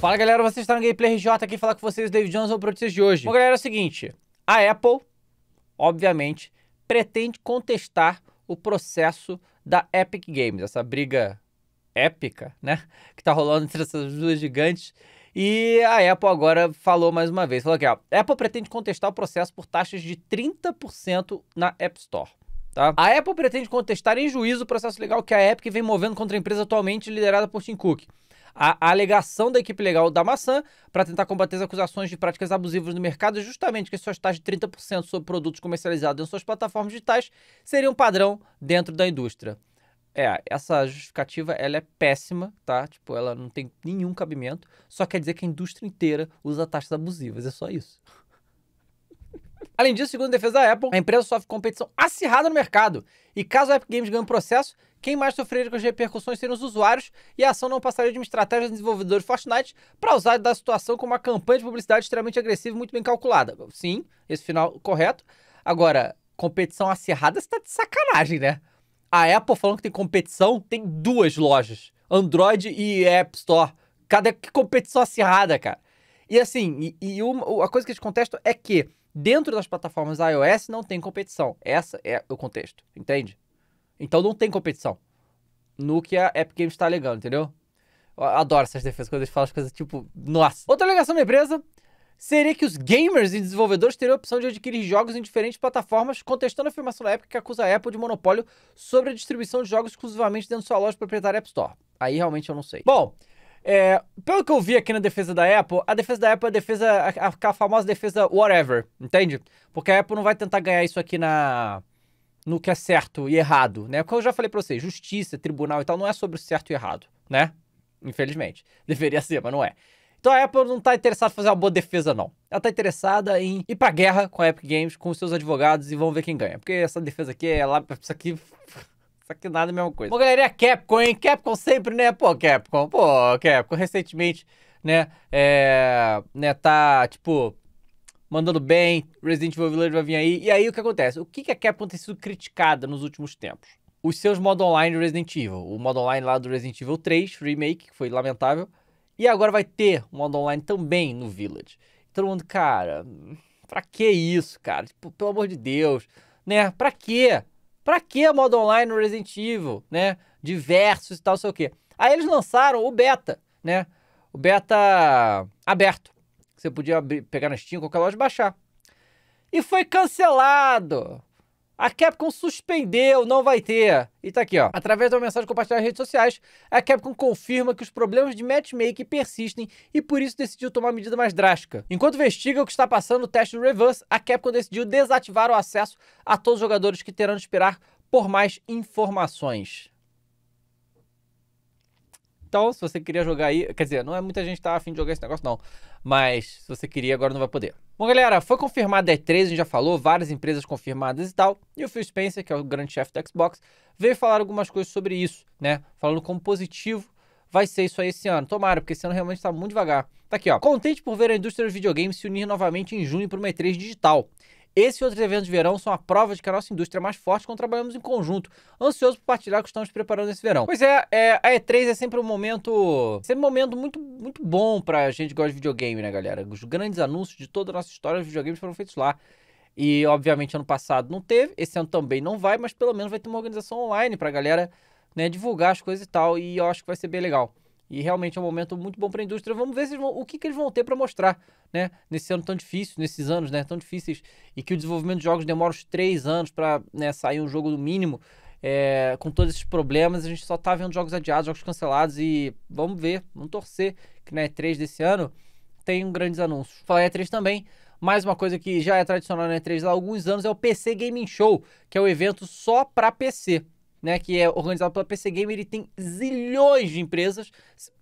Fala galera, vocês estão no Gameplay RJ aqui falar com vocês, David Jones para notícias de hoje. Bom galera, é o seguinte, a Apple, obviamente, pretende contestar o processo da Epic Games, essa briga épica, né, que tá rolando entre essas duas gigantes. E a Apple agora falou mais uma vez, falou que a Apple pretende contestar o processo por taxas de 30% na App Store. Tá? A Apple pretende contestar em juízo o processo legal que a Epic vem movendo contra a empresa atualmente liderada por Tim Cook a, a alegação da equipe legal da maçã para tentar combater as acusações de práticas abusivas no mercado é justamente que suas taxas de 30% sobre produtos comercializados em suas plataformas digitais seriam padrão dentro da indústria. É, essa justificativa ela é péssima, tá? Tipo, ela não tem nenhum cabimento. Só quer dizer que a indústria inteira usa taxas abusivas, é só isso. Além disso, segundo a defesa da Apple, a empresa sofre competição acirrada no mercado. E caso a Epic Games ganhe o um processo, quem mais sofreria com as repercussões seriam os usuários e a ação não passaria de uma estratégia dos desenvolvedores Fortnite para usar da situação como uma campanha de publicidade extremamente agressiva e muito bem calculada. Sim, esse final correto. Agora, competição acirrada está de sacanagem, né? A Apple falando que tem competição, tem duas lojas: Android e App Store. Cada que competição acirrada, cara. E assim, e, e uma, a coisa que eu te contesto é que dentro das plataformas iOS não tem competição. Essa é o contexto, entende? Então não tem competição no que é a Epic Games está alegando, entendeu? Eu adoro essas defesas quando eles falam as coisas tipo, nossa. Outra alegação da empresa seria que os gamers e desenvolvedores teriam a opção de adquirir jogos em diferentes plataformas, contestando a afirmação da Epic que acusa a Apple de monopólio sobre a distribuição de jogos exclusivamente dentro de sua loja proprietária App Store. Aí realmente eu não sei. Bom, é, pelo que eu vi aqui na defesa da Apple, a defesa da Apple é a defesa, a, a, famosa defesa whatever, entende? Porque a Apple não vai tentar ganhar isso aqui na no que é certo e errado, né? Porque eu já falei pra vocês, justiça, tribunal e tal, não é sobre o certo e errado, né? Infelizmente. Deveria ser, mas não é. Então a Apple não tá interessada em fazer uma boa defesa, não. Ela tá interessada em ir pra guerra com a Epic Games, com os seus advogados e vamos ver quem ganha. Porque essa defesa aqui é lá, isso aqui só que nada é a mesma coisa. Bom, galera, é Capcom, hein? Capcom sempre, né? Pô, Capcom, pô, Capcom, recentemente, né? É. Né, tá, tipo. Mandando bem, Resident Evil Village vai vir aí. E aí o que acontece? O que, que a Capcom tem sido criticada nos últimos tempos? Os seus modos online do Resident Evil. O modo online lá do Resident Evil 3, Remake, que foi lamentável. E agora vai ter um modo online também no Village. Todo mundo, cara, pra que isso, cara? Tipo, pelo amor de Deus, né? Pra quê? Pra que modo online no Resident Evil, né? Diversos e tal, sei o quê. Aí eles lançaram o beta, né? O beta aberto. Você podia abrir, pegar na Steam, qualquer loja e baixar. E foi cancelado. A Capcom suspendeu, não vai ter. E tá aqui, ó. Através de uma mensagem compartilhada nas redes sociais, a Capcom confirma que os problemas de matchmaking persistem e por isso decidiu tomar uma medida mais drástica. Enquanto investiga o que está passando no teste do Reverse, a Capcom decidiu desativar o acesso a todos os jogadores que terão de esperar por mais informações. Então, se você queria jogar aí. Quer dizer, não é muita gente tá afim de jogar esse negócio, não. Mas se você queria, agora não vai poder. Bom, galera, foi confirmada a E3, a gente já falou, várias empresas confirmadas e tal. E o Phil Spencer, que é o grande chefe da Xbox, veio falar algumas coisas sobre isso, né? Falando como positivo vai ser isso aí esse ano. Tomara, porque esse ano realmente está muito devagar. Tá aqui, ó. Contente por ver a indústria dos videogames se unir novamente em junho para uma E3 digital. Esse e outros eventos de verão são a prova de que a nossa indústria é mais forte quando trabalhamos em conjunto. Ansioso por partilhar o que estamos preparando esse verão. Pois é, é a E3 é sempre um momento, sempre um momento muito, muito bom pra gente que gosta de videogame, né, galera? Os grandes anúncios de toda a nossa história, de videogames foram feitos lá. E, obviamente, ano passado não teve, esse ano também não vai, mas pelo menos vai ter uma organização online pra galera né, divulgar as coisas e tal. E eu acho que vai ser bem legal. E realmente é um momento muito bom para a indústria. Vamos ver vão, o que, que eles vão ter para mostrar, né? Nesse ano tão difícil, nesses anos, né? Tão difíceis. E que o desenvolvimento de jogos demora uns três anos para né, sair um jogo no mínimo. É, com todos esses problemas, a gente só está vendo jogos adiados, jogos cancelados. E vamos ver, vamos torcer que na E3 desse ano tem grandes anúncios. Falar E3 também. Mais uma coisa que já é tradicional na E3 há alguns anos é o PC Gaming Show, que é o evento só para PC né, que é organizado pela PC Gamer, ele tem zilhões de empresas.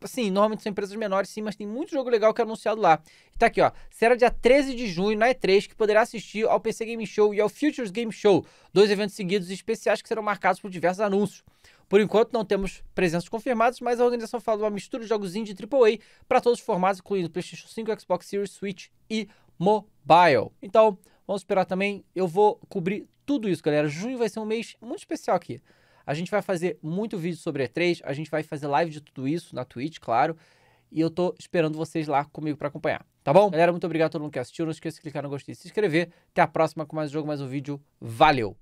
Sim, normalmente são empresas menores, sim, mas tem muito jogo legal que é anunciado lá. tá aqui, ó. Será dia 13 de junho na E3 que poderá assistir ao PC Game Show e ao Futures Game Show, dois eventos seguidos especiais que serão marcados por diversos anúncios. Por enquanto, não temos presenças confirmadas, mas a organização fala de uma mistura de jogos indie AAA para todos os formatos, incluindo PlayStation 5, Xbox Series, Switch e mobile. Então, vamos esperar também. Eu vou cobrir tudo isso, galera. Junho vai ser um mês muito especial aqui. A gente vai fazer muito vídeo sobre E3, a gente vai fazer live de tudo isso na Twitch, claro. E eu tô esperando vocês lá comigo para acompanhar, tá bom? Galera, muito obrigado a todo mundo que assistiu. Não esqueça de clicar no gostei e se inscrever. Até a próxima com mais um jogo, mais um vídeo. Valeu!